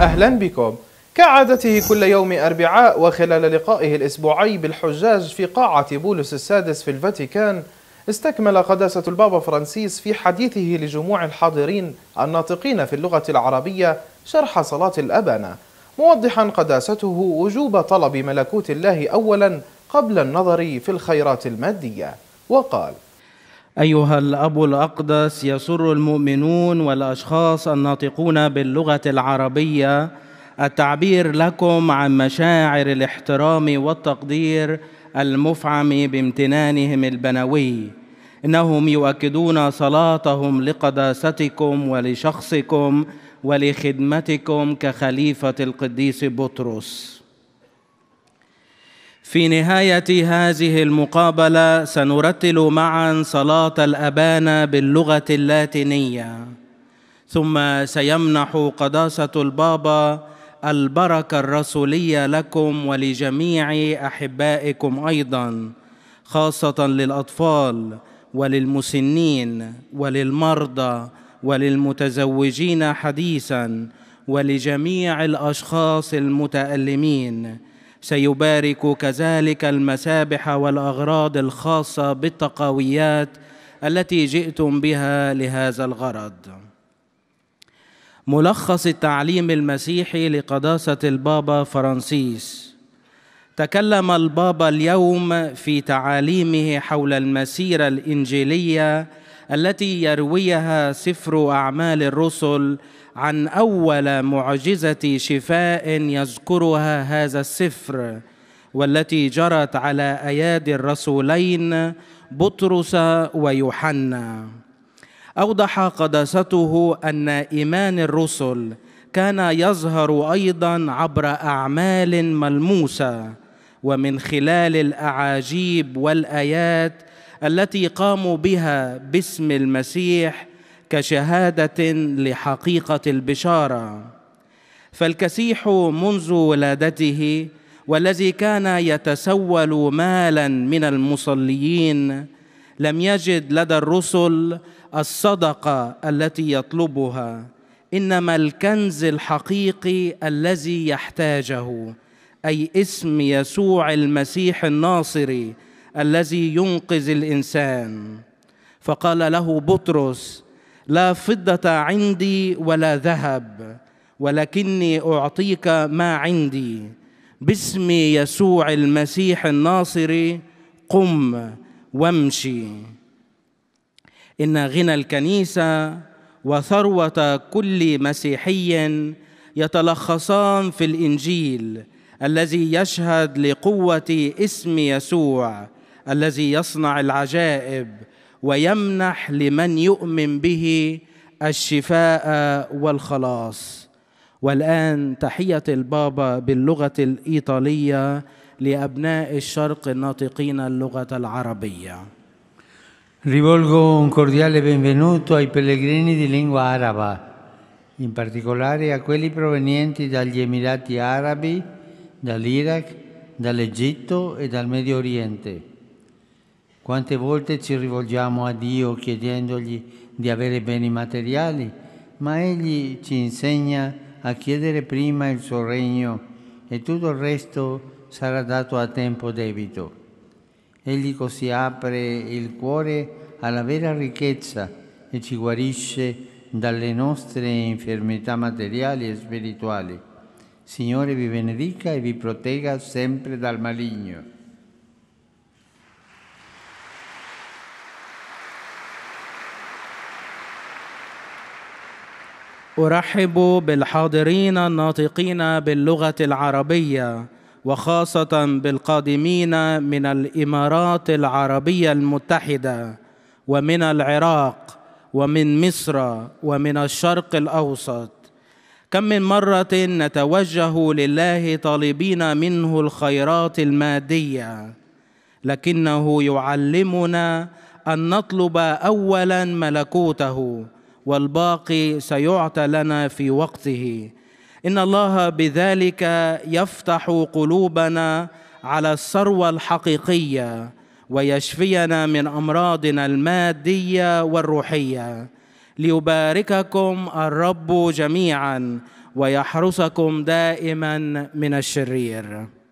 أهلا بكم كعادته كل يوم أربعاء وخلال لقائه الأسبوعي بالحجاج في قاعة بولس السادس في الفاتيكان استكمل قداسة البابا فرانسيس في حديثه لجموع الحاضرين الناطقين في اللغة العربية شرح صلاة الأبانة موضحا قداسته وجوب طلب ملكوت الله أولا قبل النظر في الخيرات المادية وقال أيها الأب الأقدس يسر المؤمنون والأشخاص الناطقون باللغة العربية التعبير لكم عن مشاعر الاحترام والتقدير المفعم بامتنانهم البنوي انهم يؤكدون صلاتهم لقداستكم ولشخصكم ولخدمتكم كخليفه القديس بطرس في نهاية هذه المقابلة سنرتل معا صلاة الأبان باللغة اللاتينية ثم سيمنح قداسة البابا البركة الرسولية لكم ولجميع أحبائكم أيضا خاصة للأطفال وللمسنين وللمرضى وللمتزوجين حديثا ولجميع الأشخاص المتألمين سيبارك كذلك المسابح والاغراض الخاصه بالتقاويات التي جئتم بها لهذا الغرض ملخص التعليم المسيحي لقداسه البابا فرانسيس تكلم البابا اليوم في تعاليمه حول المسيره الانجيليه التي يرويها سفر اعمال الرسل عن اول معجزه شفاء يذكرها هذا السفر والتي جرت على ايادي الرسولين بطرس ويوحنا اوضح قداسته ان ايمان الرسل كان يظهر ايضا عبر اعمال ملموسه ومن خلال الاعاجيب والايات التي قاموا بها باسم المسيح كشهاده لحقيقه البشاره فالكسيح منذ ولادته والذي كان يتسول مالا من المصلين لم يجد لدى الرسل الصدقه التي يطلبها انما الكنز الحقيقي الذي يحتاجه اي اسم يسوع المسيح الناصري الذي ينقذ الانسان فقال له بطرس لا فضة عندي ولا ذهب ولكني أعطيك ما عندي باسم يسوع المسيح الناصري قم وامشي إن غنى الكنيسة وثروة كل مسيحي يتلخصان في الإنجيل الذي يشهد لقوة اسم يسوع الذي يصنع العجائب ويمنح لمن يؤمن به الشفاء والخلاص والان تحيه البابا باللغه الايطاليه لابناء الشرق الناطقين اللغه العربيه Rivolgo un cordiale benvenuto ai pellegrini di lingua araba, in particolare a quelli provenienti dagli Emirati Arabi, dall'Iraq, dall'Egitto e dal Medio Oriente. Quante volte ci rivolgiamo a Dio chiedendogli di avere beni materiali, ma Egli ci insegna a chiedere prima il suo regno e tutto il resto sarà dato a tempo debito. Egli così apre il cuore alla vera ricchezza e ci guarisce dalle nostre infermità materiali e spirituali. Signore vi benedica e vi protegga sempre dal maligno. ارحب بالحاضرين الناطقين باللغه العربيه وخاصه بالقادمين من الامارات العربيه المتحده ومن العراق ومن مصر ومن الشرق الاوسط كم من مره نتوجه لله طالبين منه الخيرات الماديه لكنه يعلمنا ان نطلب اولا ملكوته والباقي سيعطى لنا في وقته ان الله بذلك يفتح قلوبنا على الثروه الحقيقيه ويشفينا من امراضنا الماديه والروحيه ليبارككم الرب جميعا ويحرسكم دائما من الشرير